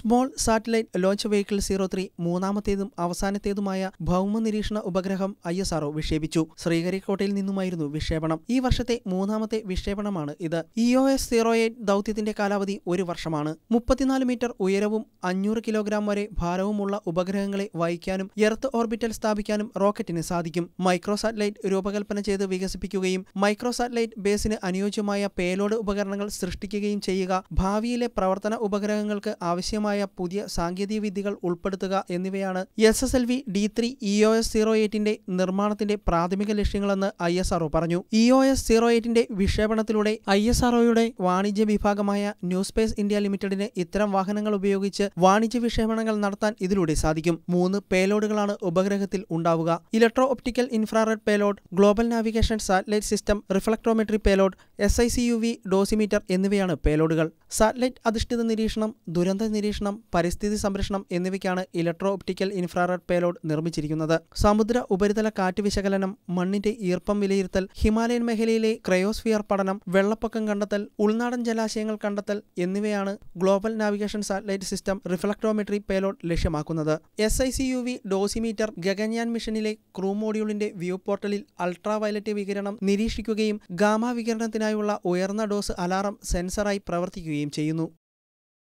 small satellite launch vehicle zero three മൂന്നാമത്തേതും അവസാനത്തേതുമായ ഭൗമനിരീക്ഷണ ഉപഗ്രഹം ഐ എസ് ആർഒ വിക്ഷേപിച്ചു ശ്രീഹരിക്കോട്ടയിൽ നിന്നുമായിരുന്നു വിക്ഷേപണം ഈ വർഷത്തെ മൂന്നാമത്തെ വിക്ഷേപണമാണ് ഇത് E O S zero eight ദൗത്യത്തിന്റെ കാലാവധി ഒരു വർഷമാണ് മുപ്പത്തിനാല് മീറ്റർ ഉയരവും അഞ്ഞൂറ് കിലോഗ്രാം വരെ ഭാരവുമുള്ള ഉപഗ്രഹങ്ങളെ വഹിക്കാനും എർത്ത് ഓർബിറ്റൽ സ്ഥാപിക്കാനും റോക്കറ്റിന് സാധിക്കും മൈക്രോ സാറ്റലൈറ്റ് രൂപകൽപ്പന ചെയ്ത് വികസിപ്പിക്കുകയും മൈക്രോ സാറ്റലൈറ്റ് ബേസിന് അനുയോജ്യമായ പേലോഡ് ഉപകരണങ്ങൾ സൃഷ്ടിക്കുകയും ചെയ്യുക ഭാവിയിലെ പ്രവർത്തന ഉപഗ്രഹങ്ങൾക്ക് ആവശ്യമായ ആവശ്യമായ പുതിയ സാങ്കേതിക വിദ്യകൾ ഉൾപ്പെടുത്തുക എന്നിവയാണ് S S L V D three E O S zero എയ്റ്റിന്റെ നിർമ്മാണത്തിന്റെ പ്രാഥമിക ലക്ഷ്യങ്ങളെന്ന് ഐ എസ് ആർഒ പറഞ്ഞു ഇ ഒ എസ് സീറോ എയ്റ്റിന്റെ വിക്ഷേപണത്തിലൂടെ ഐ എസ് ആർഒയുടെ വാണിജ്യ വിഭാഗമായ സ്പേസ് ഇന്ത്യ ലിമിറ്റഡിന് ഇത്തരം വാഹനങ്ങൾ ഉപയോഗിച്ച് വാണിജ്യ വിക്ഷേപണങ്ങൾ നടത്താൻ ഇതിലൂടെ സാധിക്കും മൂന്ന് പേലോഡുകളാണ് ഉപഗ്രഹത്തിൽ ഉണ്ടാവുക electro optical infrared payload global navigation satellite system reflectometry payload S I C U V dosimeter എന്നിവയാണ് പേലോഡുകൾ സാറ്റലൈറ്റ് അധിഷ്ഠിത നിരീക്ഷണം ദുരന്ത നിരീക്ഷണം പരിസ്ഥിതി സംരക്ഷണം എന്നിവയ്ക്കാണ് ഇലക്ട്രോ ഒപ്റ്റിക്കൽ ഇൻഫ്രാറെഡ് പേലോഡ് നിർമ്മിച്ചിരിക്കുന്നത് സമുദ്ര ഉപരിതല കാറ്റ് വിശകലനം മണ്ണിന്റെ ഈർപ്പം വിലയിരുത്തൽ ഹിമാലയൻ മേഖലയിലെ ക്രയോസ്ഫിയർ പഠനം വെള്ളപ്പൊക്കം കണ്ടെത്തൽ ഉൾനാടൻ ജലാശയങ്ങൾ കണ്ടെത്തൽ എന്നിവയാണ് global navigation satellite system reflectometry payload ലക്ഷ്യമാക്കുന്നത് S I C U V dosimeter Gaganyaan മിഷനിലെ ക്രൂ മോഡ്യൂളിന്റെ വ്യൂ പോർട്ടലിൽ അൾട്രാ വയലറ്റ് വികിരണം നിരീക്ഷിക്കുകയും ഗാമ വികിരണത്തിനായുള്ള ഉയർന്ന ഡോസ് അലാറം സെൻസറായി പ്രവർത്തിക്കുകയും ചെയ്യുകയും ചെയ്യുന്നു